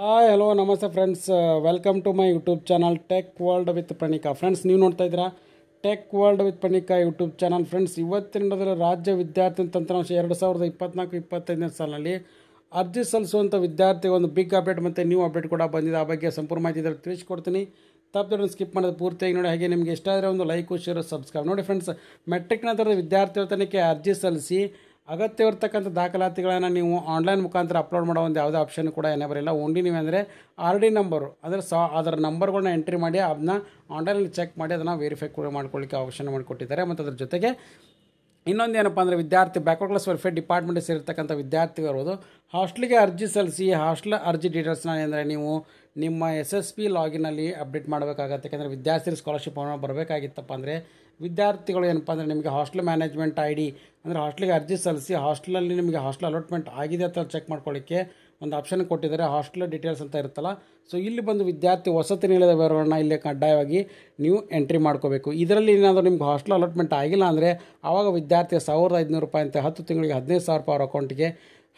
hi hello ನಮಸ್ತೆ friends welcome to my YouTube channel tech world with Pranika friends ನೀವು ನೋಡ್ತಾ ಇದ್ದೀರಾ tech world with Pranika YouTube channel friends ಇವತ್ತಿನ ರಾಜ್ಯ ವಿದ್ಯಾರ್ಥಿ ತಂತ್ರಾಂಶ ಎರಡು ಸಾವಿರದ ಇಪ್ಪತ್ನಾಲ್ಕು ಇಪ್ಪತ್ತೈದನೇ ಸಾಲಿನಲ್ಲಿ ಅರ್ಜಿ ಸಲ್ಲಿಸುವಂಥ ವಿದ್ಯಾರ್ಥಿಗೆ ಒಂದು ಬಿಗ್ ಅಪ್ಡೇಟ್ ಮತ್ತು ನ್ಯೂ ಅಪ್ಡೇಟ್ ಕೂಡ ಬಂದಿದೆ ಆ ಬಗ್ಗೆ ಸಂಪೂರ್ಣ ಮಾಹಿತಿ ಇದರಲ್ಲಿ ತಿಳಿಸ್ಕೊಡ್ತೀನಿ ತಪ್ಪದನ್ನು ಸ್ಕಿಪ್ ಮಾಡೋದು ಪೂರ್ತಿಯಾಗಿ ನೋಡಿ ಹಾಗೆ ನಿಮಗೆ ಇಷ್ಟ ಆದರೆ ಒಂದು ಲೈಕು ಶೇರ್ ಸಬ್ಸ್ಕ್ರೈಬ್ ನೋಡಿ ಫ್ರೆಂಡ್ಸ್ ಮೆಟ್ರಿಕ್ ನಂತರದ ವಿದ್ಯಾರ್ಥಿ ವೇತನಕ್ಕೆ ಅರ್ಜಿ ಸಲ್ಲಿಸಿ ಅಗತ್ಯವಿರ್ತಕ್ಕಂಥ ದಾಖಲಾತಿಗಳನ್ನು ನೀವು ಆನ್ಲೈನ್ ಮುಖಾಂತರ ಅಪ್ಲೋಡ್ ಮಾಡೋ ಒಂದು ಯಾವುದೇ ಆಪ್ಷನ್ ಕೂಡ ಏನೇ ಇಲ್ಲ ಓನ್ಲಿ ಅಂದರೆ ಆರ್ ಡಿ ನಂಬರು ಅಂದರೆ ಸಾ ಅದರ ನಂಬರ್ಗಳನ್ನ ಎಂಟ್ರಿ ಮಾಡಿ ಅದನ್ನ ಆನ್ಲೈನಲ್ಲಿ ಚೆಕ್ ಮಾಡಿ ಅದನ್ನು ವೆರಿಫೈ ಕೂಡ ಮಾಡ್ಕೊಳ್ಳಿಕ್ಕೆ ಆಪ್ಷನ್ ಮಾಡಿಕೊಟ್ಟಿದ್ದಾರೆ ಮತ್ತು ಅದ್ರ ಜೊತೆಗೆ ಇನ್ನೊಂದು ಏನಪ್ಪ ಅಂದರೆ ವಿದ್ಯಾರ್ಥಿ ಬ್ಯಾಕ್ವರ್ಡ್ ಕ್ಲಾಸ್ ವೆಲ್ಫೇರ್ ಡಿಪಾರ್ಟ್ಮೆಂಟ್ ಸೇರಿರ್ತಕ್ಕಂಥ ವಿದ್ಯಾರ್ಥಿಗಳು ಹಾಸ್ಟ್ಲಿಗೆ ಅರ್ಜಿ ಸಲ್ಲಿಸಿ ಹಾಸ್ಟ್ಲ್ ಅರ್ಜಿ ಡೀಟೇಲ್ಸ್ನ ಏನಂದರೆ ನೀವು ನಿಮ್ಮ ಎಸ್ ಎಸ್ ಪಿ ಲಾಗಿನಲ್ಲಿ ಅಪ್ಡೇಟ್ ಮಾಡಬೇಕಾಗತ್ತೆ ಯಾಕಂದರೆ ವಿದ್ಯಾರ್ಥಿ ಸ್ಕಾಲರ್ಶಿಪ್ ಬರಬೇಕಾಗಿತ್ತಪ್ಪ ಅಂದರೆ ವಿದ್ಯಾರ್ಥಿಗಳು ಏನಪ್ಪ ಅಂದರೆ ನಿಮಗೆ ಹಾಸ್ಟೆಲ್ ಮ್ಯಾನೇಜ್ಮೆಂಟ್ ಐ ಡಿ ಅಂದರೆ ಹಾಸ್ಟೆಲಿಗೆ ಅರ್ಜಿ ಸಲ್ಲಿಸಿ ಹಾಸ್ಟೆಲಲ್ಲಿ ನಿಮಗೆ ಹಾಸ್ಟೆಲ್ ಅಲಾಟ್ಮೆಂಟ್ ಆಗಿದೆ ಅಂತ ಚೆಕ್ ಮಾಡ್ಕೊಳ್ಳಿಕ್ಕೆ ಒಂದು ಆಪ್ಷನ್ ಕೊಟ್ಟಿದ್ದಾರೆ ಹಾಸ್ಟೆಲ್ ಡೀಟೇಲ್ಸ್ ಅಂತ ಇರುತ್ತಲ್ಲ ಸೊ ಇಲ್ಲಿ ಬಂದು ವಿದ್ಯಾರ್ಥಿ ವಸತಿ ನಿಲಯದ ವಿವರವನ್ನು ಇಲ್ಲಿ ಕಡ್ಡಾಯವಾಗಿ ನೀವು ಎಂಟ್ರಿ ಮಾಡ್ಕೋಬೇಕು ಇದರಲ್ಲಿ ಏನಾದರೂ ನಿಮ್ಗೆ ಹಾಸ್ಟೆಲ್ ಅಲಾಟ್ಮೆಂಟ್ ಆಗಿಲ್ಲ ಅಂದರೆ ಆವಾಗ ವಿದ್ಯಾರ್ಥಿ ಸಾವಿರದ ಐದುನೂರು ರೂಪಾಯಿ ಅಂತ ಹತ್ತು ತಿಂಗಳಿಗೆ ಹದಿನೈದು ಸಾವಿರ ರೂಪಾಯಿ ಅವರ ಅಕೌಂಟಿಗೆ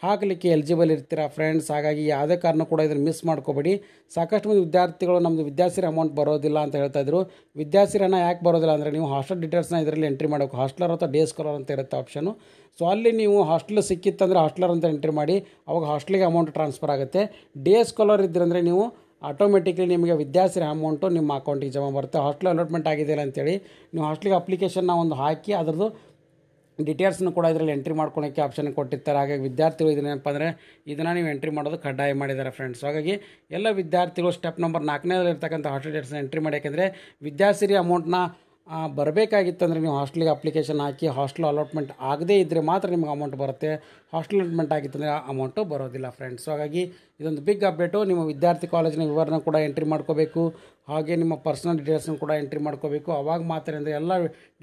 ಹಾಕಲಿಕ್ಕೆ ಎಲಿಜಿಬಲ್ ಇರ್ತೀರಾ ಫ್ರೆಂಡ್ಸ್ ಹಾಗಾಗಿ ಯಾವುದೇ ಕಾರಣ ಕೂಡ ಇದನ್ನು ಮಿಸ್ ಮಾಡ್ಕೋಬೇಡಿ ಸಾಕಷ್ಟು ಮಂದಿ ವಿದ್ಯಾರ್ಥಿಗಳು ನಮ್ಮದು ವಿದ್ಯಾಸಿರ ಅಮೌಂಟ್ ಬರೋದಿಲ್ಲ ಅಂತ ಹೇಳ್ತಾ ಇದ್ರು ವಿದ್ಯಾರ್ಥಿರನ್ನ ಯಾಕೆ ಬರೋದಿಲ್ಲ ಅಂದರೆ ನೀವು ಹಾಸ್ಟೆಲ್ ಡೀಟೇಲ್ಸ್ನ ಇದರಲ್ಲಿ ಎಂಟ್ರಿ ಮಾಡಬೇಕು ಹಾಸ್ಟೆಲರ್ ಅಥವಾ ಡೇ ಸ್ಕಾಲರ್ ಅಂತ ಇರುತ್ತೆ ಆಪ್ಷನು ಸೊ ಅಲ್ಲಿ ನೀವು ಹಾಸ್ಟೆಲ್ ಸಿಕ್ಕಿತ್ತಂದರೆ ಹಾಸ್ಟೆಲರ್ ಅಂತ ಎಂಟ್ರಿ ಮಾಡಿ ಅವಾಗ ಹಾಸ್ಟೆಲ್ಗೆ ಅಮೌಂಟ್ ಟ್ರಾನ್ಸ್ಫರ್ ಆಗುತ್ತೆ ಡೇ ಸ್ಕಾಲರ್ ಇದ್ದರೆ ನೀವು ಆಟೋಮೆಟಿಕ್ಲಿ ನಿಮಗೆ ವಿದ್ಯಾಸಿರ ಅಮೌಂಟು ನಿಮ್ಮ ಅಕೌಂಟಿಗೆ ಜಮಾ ಬರುತ್ತೆ ಹಾಸ್ಟೆಲ್ ಅಲಾಟ್ಮೆಂಟ್ ಆಗಿದೆಯಲ್ಲ ಅಂತೇಳಿ ನೀವು ಹಾಸ್ಟೆಲ್ಗೆ ಅಪ್ಲಿಕೇಶನ್ನ ಒಂದು ಹಾಕಿ ಅದರದ್ದು ಡಿಟೇಲ್ಸ್ನು ಕೂಡ ಇದರಲ್ಲಿ ಎಂಟ್ರಿ ಮಾಡ್ಕೊಳೋಕ್ಕೆ ಆಪ್ಷನ್ ಕೊಟ್ಟಿರ್ತಾರೆ ಹಾಗಾಗಿ ವಿದ್ಯಾರ್ಥಿಗಳು ಇದನ್ನೇನಪ್ಪ ಅಂದರೆ ಇದನ್ನು ನೀವು ಎಂಟ್ರಿ ಮಾಡೋದು ಕಡ್ಡಾಯ ಮಾಡಿದ್ದಾರೆ ಫ್ರೆಂಡ್ಸ್ ಹಾಗಾಗಿ ಎಲ್ಲ ವಿದ್ಯಾರ್ಥಿಗಳು ಸ್ಟೆಪ್ ನಂಬರ್ ನಾಲ್ಕನೇದಲ್ಲಿ ಇರ್ತಕ್ಕಂಥ ಹಾಸ್ಟೆಲ್ ಡೇಟ್ಸ್ನ ಎಂಟ್ರಿ ಮಾಡಿ ಯಾಕೆಂದರೆ ವಿದ್ಯಾಸಿರಿ ಅಮೌಂಟ್ನ ಬರಬೇಕಾಗಿತ್ತಂದರೆ ನೀವು ಹಾಸ್ಟೆಲ್ಗೆ ಅಪ್ಲಿಕೇಶನ್ ಹಾಕಿ ಹಾಸ್ಟೆಲ್ ಅಲಾಟ್ಮೆಂಟ್ ಆಗದೇ ಇದ್ದರೆ ಮಾತ್ರ ನಿಮ್ಗೆ ಅಮೌಂಟ್ ಬರುತ್ತೆ ಹಾಸ್ಟೆಲ್ ಅಲಾಟ್ಮೆಂಟ್ ಆಗಿತ್ತಂದರೆ ಆ ಅಮೌಂಟು ಬರೋದಿಲ್ಲ ಫ್ರೆಂಡ್ಸ್ ಹಾಗಾಗಿ ಇದೊಂದು ಬಿಗ್ ಅಪ್ಡೇಟು ನಿಮ್ಮ ವಿದ್ಯಾರ್ಥಿ ಕಾಲೇಜಿನ ವಿವರನ ಕೂಡ ಎಂಟ್ರಿ ಮಾಡ್ಕೋಬೇಕು ಹಾಗೆ ನಿಮ್ಮ ಪರ್ಸ್ನಲ್ ಡೀಟೇಲ್ಸ್ನ ಕೂಡ ಎಂಟ್ರಿ ಮಾಡ್ಕೋಬೇಕು ಅವಾಗ ಮಾತ್ರ ಅಂದರೆ ಎಲ್ಲ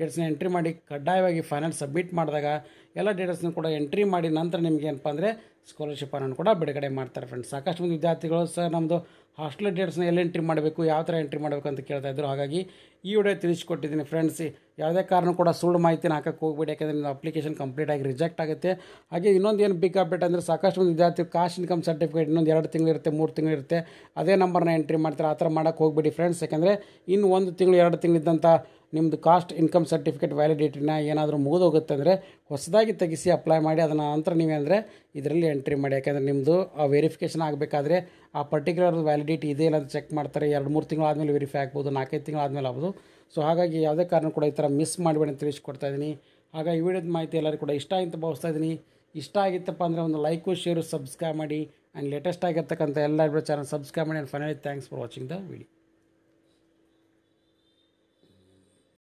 ಡೇಟ್ಸ್ನ ಎಂಟ್ರಿ ಮಾಡಿ ಕಡ್ಡಾಯವಾಗಿ ಫೈನಲ್ ಸಬ್ಮಿಟ್ ಮಾಡಿದಾಗ ಎಲ್ಲ ಡೀಟೇಲ್ಸ್ನ ಕೂಡ ಎಂಟ್ರಿ ಮಾಡಿ ನಂತರ ನಿಮ್ಗೆ ಏನಪ್ಪ ಅಂದರೆ ಸ್ಕಾಲರ್ಶಿಪ್ ಅನ್ನೋ ಕೂಡ ಬಿಡುಗಡೆ ಮಾಡ್ತಾರೆ ಫ್ರೆಂಡ್ಸ್ ಸಾಕಷ್ಟು ಮಂದಿ ವಿದ್ಯಾರ್ಥಿಗಳು ಸರ್ ನಮ್ಮದು ಹಾಸ್ಟೆಲ್ ಡೇಟ್ಸ್ನ ಎಲ್ಲಿ ಎಂಟ್ರಿ ಮಾಡಬೇಕು ಯಾವ ಥರ ಎಂಟ್ರಿ ಮಾಡಬೇಕು ಅಂತ ಕೇಳ್ತಾಯಿದ್ರು ಹಾಗಾಗಿ ಈ ವಿಡಿಯೋ ತಿಳಿಸ್ಕೊಟ್ಟಿದ್ದೀನಿ ಫ್ರೆಂಡ್ಸ್ ಯಾವುದೇ ಕಾರಣ ಕೂಡ ಸುಳ್ಳು ಮಾಹಿತಿನ ಹಾಕಕ್ಕೆ ಹೋಗ್ಬೇಡಿ ಯಾಕಂದರೆ ನಿಮ್ಮ ಅಪ್ಲಿಕೇಶನ್ ಕಂಪ್ಲೀಟ್ ಆಗಿ ರಿಜೆಕ್ಟ್ ಆಗುತ್ತೆ ಹಾಗೆ ಇನ್ನೊಂದು ಏನು ಬಿಗ್ ಅಪ್ಡೇಟ್ ಅಂದರೆ ಸಾಕಷ್ಟು ಒಂದು ವಿದ್ಯಾರ್ಥಿ ಕಾಸ್ಟ್ ಇನ್ಕಮ್ ಸರ್ಟಿಫಿಕೇಟ್ ಇನ್ನೊಂದು ಎರಡು ಇರುತ್ತೆ ಮೂರು ಇರುತ್ತೆ ಅದೇ ನಂಬರ್ನ ಎಂಟ್ರಿ ಮಾಡ್ತಾರೆ ಆ ಥರ ಮಾಡೋಕ್ಕೆ ಹೋಗ್ಬೇಡಿ ಫ್ರೆಂಡ್ಸ್ ಯಾಕಂದರೆ ಇನ್ನು ಒಂದು ತಿಂಗಳು ಎರಡು ತಿಂಗಳಿದ್ದಂಥ ನಿಮ್ಮದು ಕಾಸ್ಟ್ ಇನ್ಕಮ್ ಸರ್ಟಿಫಿಕೇಟ್ ವ್ಯಾಲಿಡಿಟಿನ ಏನಾದರೂ ಮುಗಿದೋಗುತ್ತೆ ಅಂದರೆ ಹೊಸದಾಗಿ ತೆಗೆಸಿ ಅಪ್ಲೈ ಮಾಡಿ ಅದನ್ನು ನಂತರ ಅಂದರೆ ಇದರಲ್ಲಿ ಎಂಟ್ರಿ ಮಾಡಿ ಯಾಕೆಂದರೆ ನಿಮ್ಮದು ಆ ವೆರಿಫಿಕೇಷನ್ ಆಗಬೇಕಾದ್ರೆ ಆ ಪರ್ಟಿಕ್ಯುಲರ್ ವ್ಯಾಲಿಡಿಟಿ ಇದೆ ಇಲ್ಲ ಅಂತ ಚೆಕ್ ಮಾಡ್ತಾರೆ ಎರಡು ಮೂರು ತಿಂಗಳು ಆದಮೇಲೆ ವೆರಿಫೈ ಆಗ್ಬೋದು ನಾಲ್ಕೈದು ತಿಂಗಳು ಆದಮೇಲೆ ಆಗ್ಬೋದು ಸೊ ಹಾಗಾಗಿ ಯಾವುದೇ ಕಾರಣ ಕೂಡ ಈ ಥರ ಮಿಸ್ ಮಾಡಬೇಡಿ ಅಂತ ತಿಳಿಸ್ಕೊಡ್ತಾ ಇದ್ದೀನಿ ಆಗ ಈ ವಿಡಿಯೋದ ಮಾಹಿತಿ ಎಲ್ಲರೂ ಕೂಡ ಇಷ್ಟ ಅಂತ ಭಾವಿಸ್ತಾ ಇದ್ದೀನಿ ಇಷ್ಟ ಆಗಿತ್ತಪ್ಪ ಅಂದರೆ ಒಂದು ಲೈಕು ಶೇರು ಸಬ್ಸ್ಕ್ರೈಬ್ ಮಾಡಿ ಆ್ಯಂಡ್ ಲೇಟೆಸ್ಟ್ ಆಗಿರ್ತಕ್ಕಂಥ ಎಲ್ಲ ಚಾನಲ್ ಸಬ್ಸ್ಕ್ರೈಬ್ ಮಾಡಿ and finally thanks for watching the video